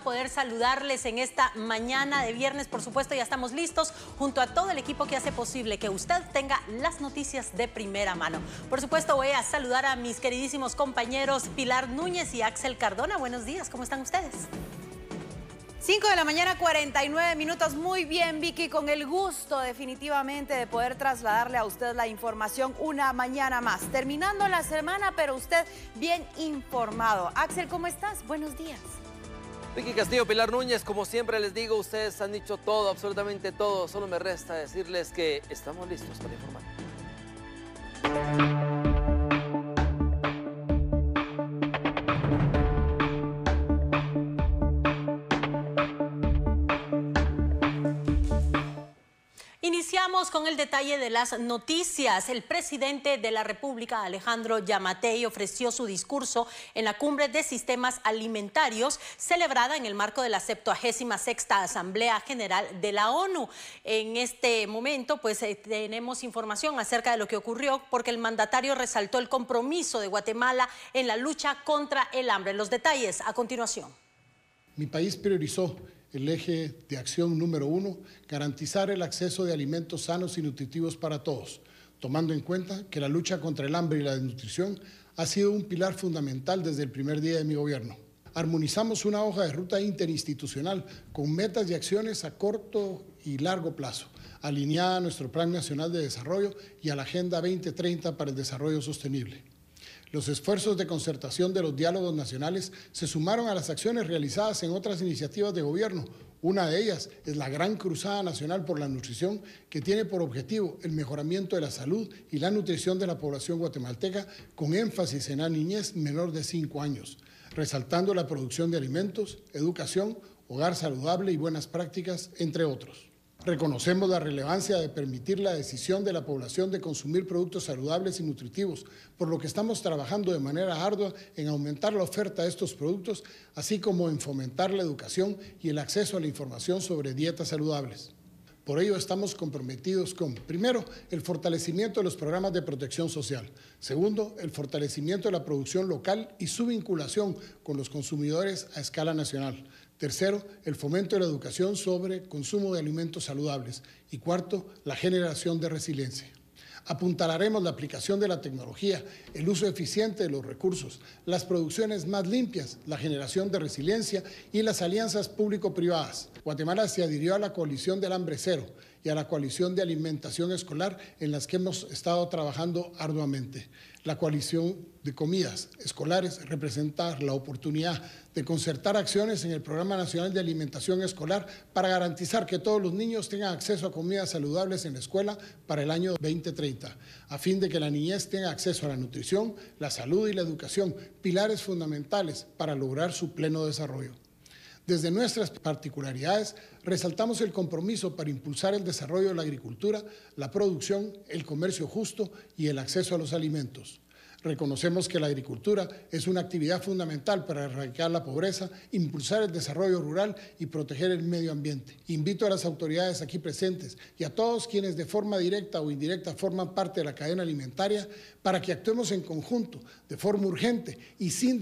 poder saludarles en esta mañana de viernes. Por supuesto, ya estamos listos junto a todo el equipo que hace posible que usted tenga las noticias de primera mano. Por supuesto, voy a saludar a mis queridísimos compañeros Pilar Núñez y Axel Cardona. Buenos días, ¿cómo están ustedes? 5 de la mañana, 49 minutos. Muy bien, Vicky, con el gusto definitivamente de poder trasladarle a usted la información una mañana más. Terminando la semana, pero usted bien informado. Axel, ¿cómo estás? Buenos días. Vicky Castillo, Pilar Núñez, como siempre les digo, ustedes han dicho todo, absolutamente todo. Solo me resta decirles que estamos listos para informar. Iniciamos con el detalle de las noticias. El presidente de la República, Alejandro Yamatei, ofreció su discurso en la Cumbre de Sistemas Alimentarios, celebrada en el marco de la 76 Asamblea General de la ONU. En este momento, pues eh, tenemos información acerca de lo que ocurrió, porque el mandatario resaltó el compromiso de Guatemala en la lucha contra el hambre. Los detalles a continuación. Mi país priorizó el eje de acción número uno, garantizar el acceso de alimentos sanos y nutritivos para todos, tomando en cuenta que la lucha contra el hambre y la desnutrición ha sido un pilar fundamental desde el primer día de mi gobierno. Armonizamos una hoja de ruta interinstitucional con metas y acciones a corto y largo plazo, alineada a nuestro Plan Nacional de Desarrollo y a la Agenda 2030 para el Desarrollo Sostenible. Los esfuerzos de concertación de los diálogos nacionales se sumaron a las acciones realizadas en otras iniciativas de gobierno. Una de ellas es la Gran Cruzada Nacional por la Nutrición, que tiene por objetivo el mejoramiento de la salud y la nutrición de la población guatemalteca, con énfasis en la niñez menor de 5 años, resaltando la producción de alimentos, educación, hogar saludable y buenas prácticas, entre otros. Reconocemos la relevancia de permitir la decisión de la población de consumir productos saludables y nutritivos, por lo que estamos trabajando de manera ardua en aumentar la oferta de estos productos, así como en fomentar la educación y el acceso a la información sobre dietas saludables. Por ello estamos comprometidos con, primero, el fortalecimiento de los programas de protección social, segundo, el fortalecimiento de la producción local y su vinculación con los consumidores a escala nacional, Tercero, el fomento de la educación sobre consumo de alimentos saludables. Y cuarto, la generación de resiliencia. Apuntalaremos la aplicación de la tecnología, el uso eficiente de los recursos, las producciones más limpias, la generación de resiliencia y las alianzas público-privadas. Guatemala se adhirió a la coalición del hambre cero, y a la coalición de alimentación escolar en las que hemos estado trabajando arduamente. La coalición de comidas escolares representa la oportunidad de concertar acciones en el Programa Nacional de Alimentación Escolar para garantizar que todos los niños tengan acceso a comidas saludables en la escuela para el año 2030, a fin de que la niñez tenga acceso a la nutrición, la salud y la educación, pilares fundamentales para lograr su pleno desarrollo. Desde nuestras particularidades, resaltamos el compromiso para impulsar el desarrollo de la agricultura, la producción, el comercio justo y el acceso a los alimentos. Reconocemos que la agricultura es una actividad fundamental para erradicar la pobreza, impulsar el desarrollo rural y proteger el medio ambiente. Invito a las autoridades aquí presentes y a todos quienes de forma directa o indirecta forman parte de la cadena alimentaria para que actuemos en conjunto, de forma urgente y sin